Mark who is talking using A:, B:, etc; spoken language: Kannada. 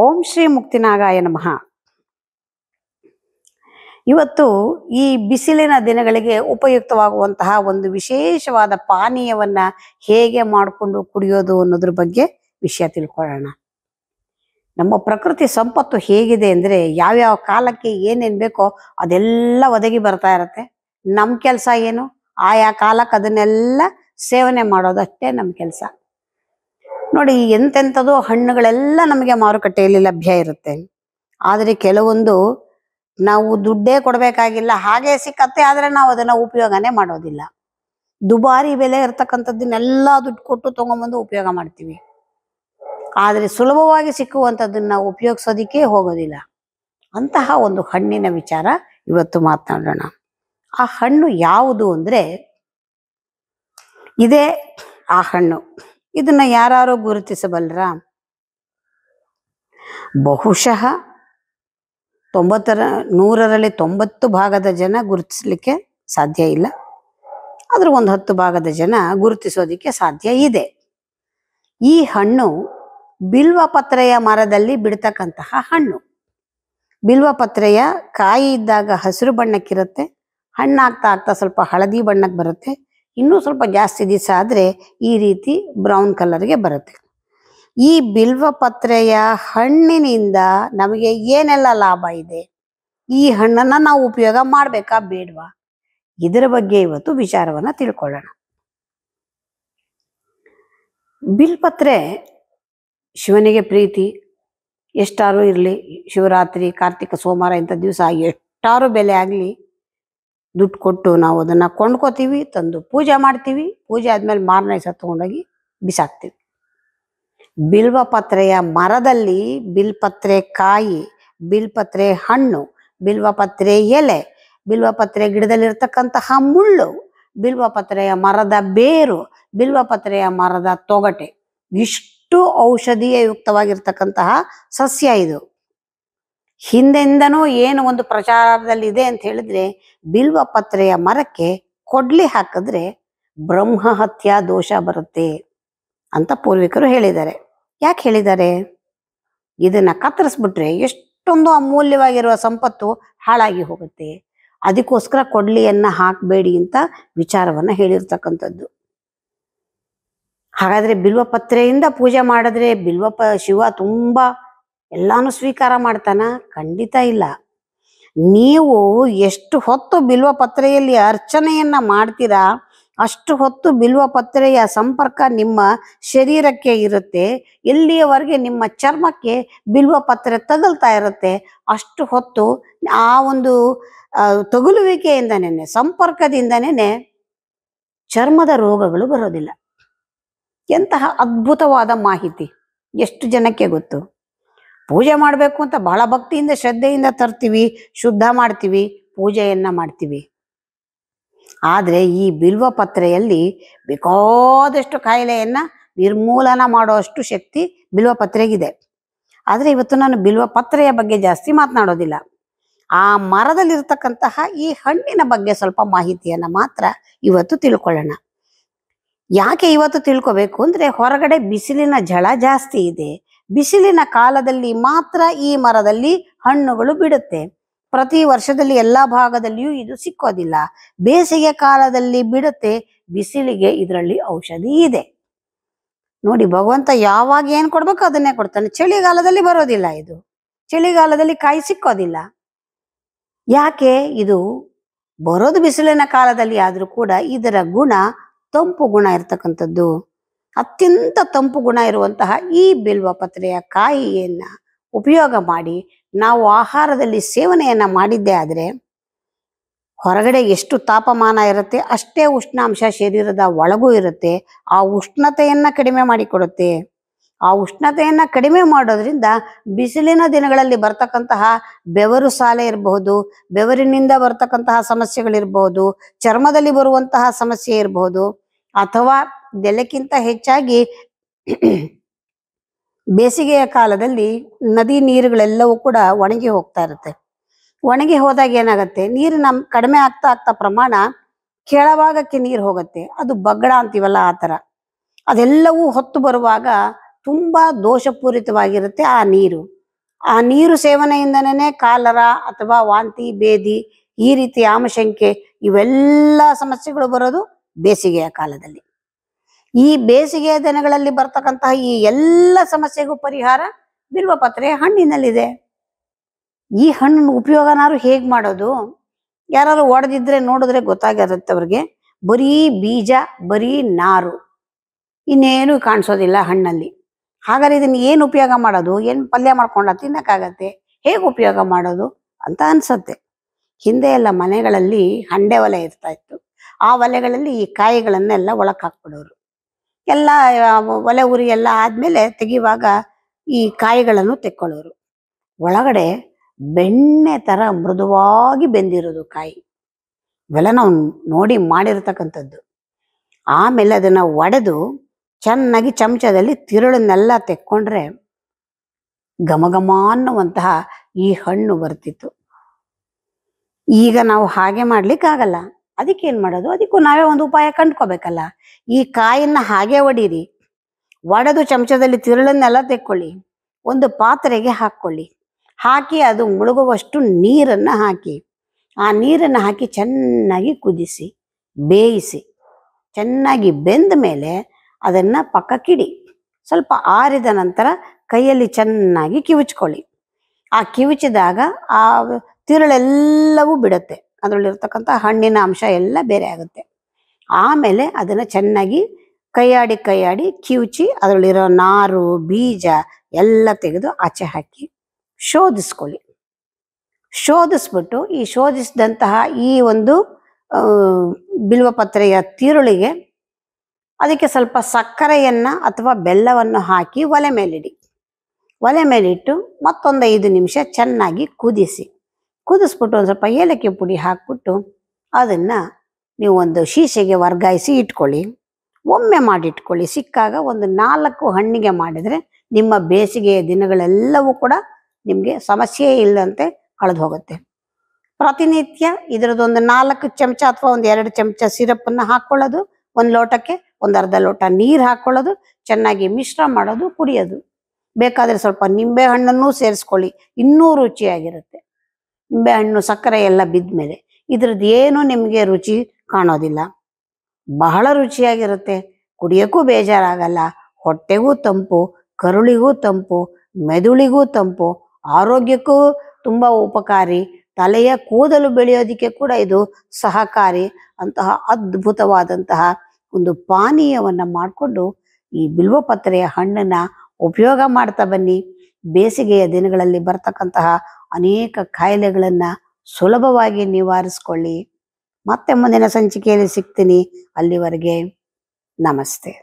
A: ಓಂ ಶ್ರೀ ಮುಕ್ತಿನಾಗಾಯ ನಮಃ ಇವತ್ತು ಈ ಬಿಸಿಲಿನ ದಿನಗಳಿಗೆ ಉಪಯುಕ್ತವಾಗುವಂತಹ ಒಂದು ವಿಶೇಷವಾದ ಪಾನೀಯವನ್ನ ಹೇಗೆ ಮಾಡಿಕೊಂಡು ಕುಡಿಯೋದು ಅನ್ನೋದ್ರ ಬಗ್ಗೆ ವಿಷಯ ತಿಳ್ಕೊಳ್ಳೋಣ ನಮ್ಮ ಪ್ರಕೃತಿ ಸಂಪತ್ತು ಹೇಗಿದೆ ಅಂದರೆ ಯಾವ್ಯಾವ ಕಾಲಕ್ಕೆ ಏನೇನ್ ಬೇಕೋ ಅದೆಲ್ಲ ಒದಗಿ ಬರ್ತಾ ಇರತ್ತೆ ನಮ್ಮ ಕೆಲಸ ಏನು ಆಯಾ ಕಾಲಕ್ಕೆ ಅದನ್ನೆಲ್ಲ ಸೇವನೆ ಮಾಡೋದಷ್ಟೇ ನಮ್ಮ ಕೆಲಸ ನೋಡಿ ಎಂತೆಂಥದೋ ಹಣ್ಣುಗಳೆಲ್ಲ ನಮಗೆ ಮಾರುಕಟ್ಟೆಯಲ್ಲಿ ಲಭ್ಯ ಇರುತ್ತೆ ಆದರೆ ಕೆಲವೊಂದು ನಾವು ದುಡ್ಡೇ ಕೊಡಬೇಕಾಗಿಲ್ಲ ಹಾಗೆ ಸಿಕ್ಕತ್ತೆ ಆದರೆ ನಾವು ಅದನ್ನ ಉಪಯೋಗನೇ ಮಾಡೋದಿಲ್ಲ ದುಬಾರಿ ಬೆಲೆ ಇರ್ತಕ್ಕಂಥದ್ದನ್ನೆಲ್ಲ ದುಡ್ಡು ಕೊಟ್ಟು ತೊಗೊಂಬಂದು ಉಪಯೋಗ ಮಾಡ್ತೀವಿ ಆದರೆ ಸುಲಭವಾಗಿ ಸಿಕ್ಕುವಂಥದ್ದನ್ನ ನಾವು ಉಪಯೋಗಿಸೋದಿಕ್ಕೆ ಹೋಗೋದಿಲ್ಲ ಅಂತಹ ಒಂದು ಹಣ್ಣಿನ ವಿಚಾರ ಇವತ್ತು ಮಾತನಾಡೋಣ ಆ ಹಣ್ಣು ಯಾವುದು ಅಂದರೆ ಇದೇ ಆ ಹಣ್ಣು ಇದನ್ನ ಯಾರು ಗುರುತಿಸಬಲ್ಲರ ಬಹುಶಃ ತೊಂಬತ್ತರ ನೂರರಲ್ಲಿ ತೊಂಬತ್ತು ಭಾಗದ ಜನ ಗುರುತಿಸಲಿಕ್ಕೆ ಸಾಧ್ಯ ಇಲ್ಲ ಆದ್ರೆ ಒಂದು ಹತ್ತು ಭಾಗದ ಜನ ಗುರುತಿಸೋದಿಕ್ಕೆ ಸಾಧ್ಯ ಇದೆ ಈ ಹಣ್ಣು ಪತ್ರೆಯ ಮರದಲ್ಲಿ ಬಿಡ್ತಕ್ಕಂತಹ ಹಣ್ಣು ಬಿಲ್ವಪತ್ರೆಯ ಕಾಯಿ ಇದ್ದಾಗ ಹಸಿರು ಬಣ್ಣಕ್ಕಿರುತ್ತೆ ಹಣ್ಣಾಗ್ತಾ ಆಗ್ತಾ ಸ್ವಲ್ಪ ಹಳದಿ ಬಣ್ಣಕ್ಕೆ ಬರುತ್ತೆ ಇನ್ನೂ ಸ್ವಲ್ಪ ಜಾಸ್ತಿ ದಿವಸ ಆದರೆ ಈ ರೀತಿ ಬ್ರೌನ್ ಕಲರ್ಗೆ ಬರುತ್ತೆ ಈ ಬಿಲ್ವ ಪತ್ರೆಯ ಹಣ್ಣಿನಿಂದ ನಮಗೆ ಏನೆಲ್ಲ ಲಾಭ ಇದೆ ಈ ಹಣ್ಣನ್ನು ನಾವು ಉಪಯೋಗ ಮಾಡಬೇಕಾ ಬೇಡವಾ ಇದರ ಬಗ್ಗೆ ಇವತ್ತು ವಿಚಾರವನ್ನು ತಿಳ್ಕೊಳ್ಳೋಣ ಬಿಲ್ಪತ್ರೆ ಶಿವನಿಗೆ ಪ್ರೀತಿ ಎಷ್ಟಾರು ಇರಲಿ ಶಿವರಾತ್ರಿ ಕಾರ್ತಿಕ ಸೋಮವಾರ ಇಂಥ ದಿವಸ ಎಷ್ಟಾರು ಬೆಲೆ ಆಗಲಿ ದುಡ್ಡು ಕೊಟ್ಟು ನಾವು ಅದನ್ನ ಕೊಂಡ್ಕೋತೀವಿ ತಂದು ಪೂಜೆ ಮಾಡ್ತೀವಿ ಪೂಜೆ ಆದ್ಮೇಲೆ ಮಾರನೇ ಸಹ ತಗೊಂಡೋಗಿ ಬಿಸಾಕ್ತೀವಿ ಬಿಲ್ವಪತ್ರೆಯ ಮರದಲ್ಲಿ ಬಿಲ್ಪತ್ರೆ ಕಾಯಿ ಬಿಲ್ಪತ್ರೆ ಹಣ್ಣು ಬಿಲ್ವಪತ್ರೆ ಎಲೆ ಬಿಲ್ವಪತ್ರೆ ಗಿಡದಲ್ಲಿರ್ತಕ್ಕಂತಹ ಮುಳ್ಳು ಬಿಲ್ವಪತ್ರೆಯ ಮರದ ಬೇರು ಬಿಲ್ವಪತ್ರೆಯ ಮರದ ತೊಗಟೆ ಇಷ್ಟು ಔಷಧೀಯ ಯುಕ್ತವಾಗಿರ್ತಕ್ಕಂತಹ ಸಸ್ಯ ಇದು ಹಿಂದೆಂದನೋ ಏನು ಒಂದು ಪ್ರಚಾರದಲ್ಲಿ ಇದೆ ಅಂತ ಹೇಳಿದ್ರೆ ಬಿಲ್ವ ಪತ್ರೆಯ ಮರಕ್ಕೆ ಕೊಡ್ಲಿ ಹಾಕಿದ್ರೆ ಬ್ರಹ್ಮ ಹತ್ಯಾ ದೋಷ ಬರುತ್ತೆ ಅಂತ ಪೂರ್ವಿಕರು ಹೇಳಿದ್ದಾರೆ ಯಾಕೆ ಹೇಳಿದ್ದಾರೆ ಇದನ್ನ ಕತ್ತರಿಸ್ಬಿಟ್ರೆ ಎಷ್ಟೊಂದು ಅಮೂಲ್ಯವಾಗಿರುವ ಸಂಪತ್ತು ಹಾಳಾಗಿ ಹೋಗುತ್ತೆ ಅದಕ್ಕೋಸ್ಕರ ಕೊಡ್ಲಿಯನ್ನ ಹಾಕಬೇಡಿ ಅಂತ ವಿಚಾರವನ್ನ ಹೇಳಿರ್ತಕ್ಕಂಥದ್ದು ಹಾಗಾದ್ರೆ ಬಿಲ್ವ ಪತ್ರೆಯಿಂದ ಪೂಜೆ ಮಾಡಿದ್ರೆ ಬಿಲ್ವ ಪ ಶಿವ ತುಂಬಾ ಎಲ್ಲಾನು ಸ್ವೀಕಾರ ಮಾಡ್ತಾನ ಖಂಡಿತ ಇಲ್ಲ ನೀವು ಎಷ್ಟು ಹೊತ್ತು ಬಿಲ್ವ ಪತ್ರೆಯಲ್ಲಿ ಅರ್ಚನೆಯನ್ನ ಮಾಡ್ತೀರಾ ಅಷ್ಟು ಹೊತ್ತು ಬಿಲ್ವ ಪತ್ರೆಯ ಸಂಪರ್ಕ ನಿಮ್ಮ ಶರೀರಕ್ಕೆ ಇರುತ್ತೆ ಎಲ್ಲಿಯವರೆಗೆ ನಿಮ್ಮ ಚರ್ಮಕ್ಕೆ ಬಿಲ್ವ ಪತ್ರೆ ತಗಲ್ತಾ ಇರುತ್ತೆ ಅಷ್ಟು ಹೊತ್ತು ಆ ಒಂದು ತಗುಲುವಿಕೆಯಿಂದನೇ ಸಂಪರ್ಕದಿಂದನೇ ಚರ್ಮದ ರೋಗಗಳು ಬರೋದಿಲ್ಲ ಎಂತಹ ಅದ್ಭುತವಾದ ಮಾಹಿತಿ ಎಷ್ಟು ಜನಕ್ಕೆ ಗೊತ್ತು ಪೂಜೆ ಮಾಡಬೇಕು ಅಂತ ಬಹಳ ಭಕ್ತಿಯಿಂದ ಶ್ರದ್ಧೆಯಿಂದ ತರ್ತೀವಿ ಶುದ್ಧ ಮಾಡ್ತೀವಿ ಪೂಜೆಯನ್ನ ಮಾಡ್ತೀವಿ ಆದರೆ ಈ ಬಿಲ್ವ ಪತ್ರೆಯಲ್ಲಿ ಬೇಕಾದಷ್ಟು ಕಾಯಿಲೆಯನ್ನ ನಿರ್ಮೂಲನ ಮಾಡುವಷ್ಟು ಶಕ್ತಿ ಬಿಲ್ವ ಪತ್ರೆಗಿದೆ ಆದರೆ ಇವತ್ತು ನಾನು ಬಿಲ್ವ ಪತ್ರೆಯ ಬಗ್ಗೆ ಜಾಸ್ತಿ ಮಾತನಾಡೋದಿಲ್ಲ ಆ ಮರದಲ್ಲಿರ್ತಕ್ಕಂತಹ ಈ ಹಣ್ಣಿನ ಬಗ್ಗೆ ಸ್ವಲ್ಪ ಮಾಹಿತಿಯನ್ನು ಮಾತ್ರ ಇವತ್ತು ತಿಳ್ಕೊಳ್ಳೋಣ ಯಾಕೆ ಇವತ್ತು ತಿಳ್ಕೊಬೇಕು ಅಂದರೆ ಹೊರಗಡೆ ಬಿಸಿಲಿನ ಝಳ ಜಾಸ್ತಿ ಇದೆ ಬಿಸಿಲಿನ ಕಾಲದಲ್ಲಿ ಮಾತ್ರ ಈ ಮರದಲ್ಲಿ ಹಣ್ಣುಗಳು ಬಿಡುತ್ತೆ ಪ್ರತಿ ವರ್ಷದಲ್ಲಿ ಎಲ್ಲಾ ಭಾಗದಲ್ಲಿಯೂ ಇದು ಸಿಕ್ಕೋದಿಲ್ಲ ಬೇಸಿಗೆ ಕಾಲದಲ್ಲಿ ಬಿಡುತ್ತೆ ಬಿಸಿಲಿಗೆ ಇದರಲ್ಲಿ ಔಷಧಿ ಇದೆ ನೋಡಿ ಭಗವಂತ ಯಾವಾಗ ಏನ್ ಕೊಡ್ಬೇಕು ಅದನ್ನೇ ಕೊಡ್ತಾನೆ ಚಳಿಗಾಲದಲ್ಲಿ ಬರೋದಿಲ್ಲ ಇದು ಚಳಿಗಾಲದಲ್ಲಿ ಕಾಯಿ ಸಿಕ್ಕೋದಿಲ್ಲ ಯಾಕೆ ಇದು ಬರೋದು ಬಿಸಿಲಿನ ಕಾಲದಲ್ಲಿ ಆದ್ರೂ ಕೂಡ ಇದರ ಗುಣ ತಂಪು ಗುಣ ಇರ್ತಕ್ಕಂಥದ್ದು ಅತ್ಯಂತ ತಂಪು ಗುಣ ಇರುವಂತಹ ಈ ಪತ್ರೆಯ ಕಾಯಿಯನ್ನು ಉಪಯೋಗ ಮಾಡಿ ನಾವು ಆಹಾರದಲ್ಲಿ ಸೇವನೆಯನ್ನು ಮಾಡಿದ್ದೇ ಆದರೆ ಹೊರಗಡೆ ಎಷ್ಟು ತಾಪಮಾನ ಇರುತ್ತೆ ಅಷ್ಟೇ ಉಷ್ಣಾಂಶ ಶರೀರದ ಒಳಗೂ ಇರುತ್ತೆ ಆ ಉಷ್ಣತೆಯನ್ನು ಕಡಿಮೆ ಮಾಡಿಕೊಡುತ್ತೆ ಆ ಉಷ್ಣತೆಯನ್ನು ಕಡಿಮೆ ಮಾಡೋದ್ರಿಂದ ಬಿಸಿಲಿನ ದಿನಗಳಲ್ಲಿ ಬರ್ತಕ್ಕಂತಹ ಬೆವರು ಸಾಲೆ ಇರಬಹುದು ಬೆವರಿನಿಂದ ಬರ್ತಕ್ಕಂತಹ ಸಮಸ್ಯೆಗಳಿರಬಹುದು ಚರ್ಮದಲ್ಲಿ ಬರುವಂತಹ ಸಮಸ್ಯೆ ಇರಬಹುದು ಅಥವಾ ನೆಲಕ್ಕಿಂತ ಹೆಚ್ಚಾಗಿ ಬೇಸಿಗೆಯ ಕಾಲದಲ್ಲಿ ನದಿ ನೀರುಗಳೆಲ್ಲವೂ ಕೂಡ ಒಣಗಿ ಹೋಗ್ತಾ ಇರುತ್ತೆ ಒಣಗಿ ಹೋದಾಗ ಏನಾಗುತ್ತೆ ನೀರು ನಮ್ ಕಡಿಮೆ ಆಗ್ತಾ ಆಗ್ತಾ ಪ್ರಮಾಣ ಕೆಳಭಾಗಕ್ಕೆ ನೀರು ಹೋಗುತ್ತೆ ಅದು ಬಗ್ಗಡ ಅಂತೀವಲ್ಲ ಆ ಥರ ಅದೆಲ್ಲವೂ ಹೊತ್ತು ಬರುವಾಗ ತುಂಬಾ ದೋಷಪೂರಿತವಾಗಿರುತ್ತೆ ಆ ನೀರು ಆ ನೀರು ಸೇವನೆಯಿಂದನೇ ಕಾಲರ ಅಥವಾ ವಾಂತಿ ಬೇದಿ ಈ ರೀತಿ ಆಮಶಂಕೆ ಇವೆಲ್ಲ ಸಮಸ್ಯೆಗಳು ಬರೋದು ಬೇಸಿಗೆಯ ಕಾಲದಲ್ಲಿ ಈ ಬೇಸಿಗೆ ದಿನಗಳಲ್ಲಿ ಬರ್ತಕ್ಕಂತಹ ಈ ಎಲ್ಲ ಸಮಸ್ಯೆಗೂ ಪರಿಹಾರ ಬಿಲ್ವಪತ್ರೆ ಹಣ್ಣಿನಲ್ಲಿದೆ ಈ ಹಣ್ಣಿನ ಉಪಯೋಗನಾರು ಹೇಗ್ ಮಾಡೋದು ಯಾರಾದ್ರೂ ಒಡೆದಿದ್ರೆ ನೋಡಿದ್ರೆ ಗೊತ್ತಾಗಿರುತ್ತೆ ಅವ್ರಿಗೆ ಬರೀ ಬೀಜ ಬರೀ ನಾರು ಇನ್ನೇನು ಕಾಣಿಸೋದಿಲ್ಲ ಹಣ್ಣಲ್ಲಿ ಹಾಗಾದ್ರೆ ಇದನ್ನ ಏನು ಉಪಯೋಗ ಮಾಡೋದು ಏನು ಪಲ್ಯ ಮಾಡ್ಕೊಂಡ ತಿನ್ನಕ್ಕಾಗತ್ತೆ ಹೇಗೆ ಉಪಯೋಗ ಮಾಡೋದು ಅಂತ ಅನ್ಸತ್ತೆ ಹಿಂದೆ ಎಲ್ಲ ಮನೆಗಳಲ್ಲಿ ಹಂಡೆ ಒಲೆ ಇರ್ತಾ ಇತ್ತು ಆ ಒಲೆಗಳಲ್ಲಿ ಈ ಕಾಯಿಗಳನ್ನೆಲ್ಲ ಒಳಕ್ ಹಾಕ್ಬಿಡೋರು ಎಲ್ಲ ಒಲೆ ಉರಿ ಎಲ್ಲ ಆದ್ಮೇಲೆ ತೆಗಿಯುವಾಗ ಈ ಕಾಯಿಗಳನ್ನು ತೆಕ್ಕೊಳ್ಳೋರು ಒಳಗಡೆ ಬೆಣ್ಣೆ ತರ ಮೃದುವಾಗಿ ಬೆಂದಿರೋದು ಕಾಯಿ ಇವೆಲ್ಲ ನಾವು ನೋಡಿ ಮಾಡಿರ್ತಕ್ಕಂಥದ್ದು ಆಮೇಲೆ ಅದನ್ನ ಒಡೆದು ಚೆನ್ನಾಗಿ ಚಮಚದಲ್ಲಿ ತಿರುಳನ್ನೆಲ್ಲ ತೆಕ್ಕೊಂಡ್ರೆ ಘಮಘಮ ಅನ್ನುವಂತಹ ಈ ಹಣ್ಣು ಬರ್ತಿತ್ತು ಈಗ ನಾವು ಹಾಗೆ ಮಾಡ್ಲಿಕ್ಕಾಗಲ್ಲ ಅದಕ್ಕೆ ಏನ್ ಮಾಡೋದು ಅದಕ್ಕೂ ನಾವೇ ಒಂದು ಉಪಾಯ ಕಂಡ್ಕೋಬೇಕಲ್ಲ ಈ ಕಾಯನ್ನ ಹಾಗೆ ಒಡೀರಿ ಒಡೆದು ಚಮಚದಲ್ಲಿ ತಿರುಳನ್ನೆಲ್ಲ ತೆಕ್ಕೊಳ್ಳಿ ಒಂದು ಪಾತ್ರೆಗೆ ಹಾಕ್ಕೊಳ್ಳಿ ಹಾಕಿ ಅದು ಮುಳುಗುವಷ್ಟು ನೀರನ್ನು ಹಾಕಿ ಆ ನೀರನ್ನು ಹಾಕಿ ಚೆನ್ನಾಗಿ ಕುದಿಸಿ ಬೇಯಿಸಿ ಚೆನ್ನಾಗಿ ಬೆಂದ ಮೇಲೆ ಅದನ್ನ ಪಕ್ಕಕ್ಕಿಡಿ ಸ್ವಲ್ಪ ಆರಿದ ನಂತರ ಕೈಯಲ್ಲಿ ಚೆನ್ನಾಗಿ ಕಿವುಚ್ಕೊಳ್ಳಿ ಆ ಕಿವುಚಿದಾಗ ಆ ತಿರುಳೆಲ್ಲವೂ ಬಿಡುತ್ತೆ ಅದರಲ್ಲಿರ್ತಕ್ಕಂಥ ಹಣ್ಣಿನ ಅಂಶ ಎಲ್ಲ ಬೇರೆ ಆಗುತ್ತೆ ಆಮೇಲೆ ಅದನ್ನು ಚೆನ್ನಾಗಿ ಕೈಯಾಡಿ ಕೈಯಾಡಿ ಕಿವುಚಿ ಅದರಲ್ಲಿರೋ ನಾರು ಬೀಜ ಎಲ್ಲ ತೆಗೆದು ಆಚೆ ಹಾಕಿ ಶೋಧಿಸ್ಕೊಳ್ಳಿ ಶೋಧಿಸ್ಬಿಟ್ಟು ಈ ಶೋಧಿಸಿದಂತಹ ಈ ಒಂದು ಬಿಲ್ವ ಪತ್ರೆಯ ತಿರುಳಿಗೆ ಅದಕ್ಕೆ ಸ್ವಲ್ಪ ಸಕ್ಕರೆಯನ್ನು ಅಥವಾ ಬೆಲ್ಲವನ್ನು ಹಾಕಿ ಒಲೆ ಮೇಲಿಡಿ ಒಲೆ ಮೇಲಿಟ್ಟು ಮತ್ತೊಂದು ಐದು ನಿಮಿಷ ಚೆನ್ನಾಗಿ ಕುದಿಸಿ ಕುದಿಸ್ಬಿಟ್ಟು ಒಂದು ಸ್ವಲ್ಪ ಏಲಕ್ಕಿ ಪುಡಿ ಹಾಕ್ಬಿಟ್ಟು ಅದನ್ನು ನೀವು ಒಂದು ಶೀಶೆಗೆ ವರ್ಗಾಯಿಸಿ ಇಟ್ಕೊಳ್ಳಿ ಒಮ್ಮೆ ಮಾಡಿಟ್ಕೊಳ್ಳಿ ಸಿಕ್ಕಾಗ ಒಂದು ನಾಲ್ಕು ಹಣ್ಣಿಗೆ ಮಾಡಿದರೆ ನಿಮ್ಮ ಬೇಸಿಗೆಯ ದಿನಗಳೆಲ್ಲವೂ ಕೂಡ ನಿಮಗೆ ಸಮಸ್ಯೆ ಇಲ್ಲದಂತೆ ಕಳೆದು ಹೋಗುತ್ತೆ ಪ್ರತಿನಿತ್ಯ ಇದರದೊಂದು ನಾಲ್ಕು ಚಮಚ ಅಥವಾ ಒಂದು ಎರಡು ಚಮಚ ಸಿರಪ್ಪನ್ನು ಹಾಕ್ಕೊಳ್ಳೋದು ಒಂದು ಲೋಟಕ್ಕೆ ಒಂದು ಅರ್ಧ ಲೋಟ ನೀರು ಹಾಕ್ಕೊಳ್ಳೋದು ಚೆನ್ನಾಗಿ ಮಿಶ್ರ ಮಾಡೋದು ಕುಡಿಯೋದು ಬೇಕಾದರೆ ಸ್ವಲ್ಪ ನಿಂಬೆ ಹಣ್ಣನ್ನು ಸೇರಿಸ್ಕೊಳ್ಳಿ ಇನ್ನೂ ರುಚಿಯಾಗಿರುತ್ತೆ ನಿಂಬೆ ಹಣ್ಣು ಸಕ್ಕರೆ ಎಲ್ಲ ಬಿದ್ದ ಮೇಲೆ ಇದ್ರದ್ದು ಏನು ನಿಮಗೆ ರುಚಿ ಕಾಣೋದಿಲ್ಲ ಬಹಳ ರುಚಿಯಾಗಿರುತ್ತೆ ಕುಡಿಯೋಕ್ಕೂ ಬೇಜಾರಾಗಲ್ಲ ಹೊಟ್ಟೆಗೂ ತಂಪು ಕರುಳಿಗೂ ತಂಪು ಮೆದುಳಿಗೂ ತಂಪು ಆರೋಗ್ಯಕ್ಕೂ ತುಂಬ ಉಪಕಾರಿ ತಲೆಯ ಕೂದಲು ಬೆಳೆಯೋದಕ್ಕೆ ಕೂಡ ಇದು ಸಹಕಾರಿ ಅಂತಹ ಅದ್ಭುತವಾದಂತಹ ಒಂದು ಪಾನೀಯವನ್ನು ಮಾಡಿಕೊಂಡು ಈ ಬಿಲ್ವಪತ್ರೆಯ ಹಣ್ಣನ್ನು ಉಪಯೋಗ ಮಾಡ್ತಾ ಬನ್ನಿ ಬೇಸಿಗೆಯ ದಿನಗಳಲ್ಲಿ ಬರ್ತಕ್ಕಂತಹ ಅನೇಕ ಕಾಯಿಲೆಗಳನ್ನ ಸುಲಭವಾಗಿ ನಿವಾರಿಸ್ಕೊಳ್ಳಿ ಮತ್ತೆ ಮುಂದಿನ ಸಂಚಿಕೆಯಲ್ಲಿ ಸಿಗ್ತೀನಿ ಅಲ್ಲಿವರೆಗೆ ನಮಸ್ತೆ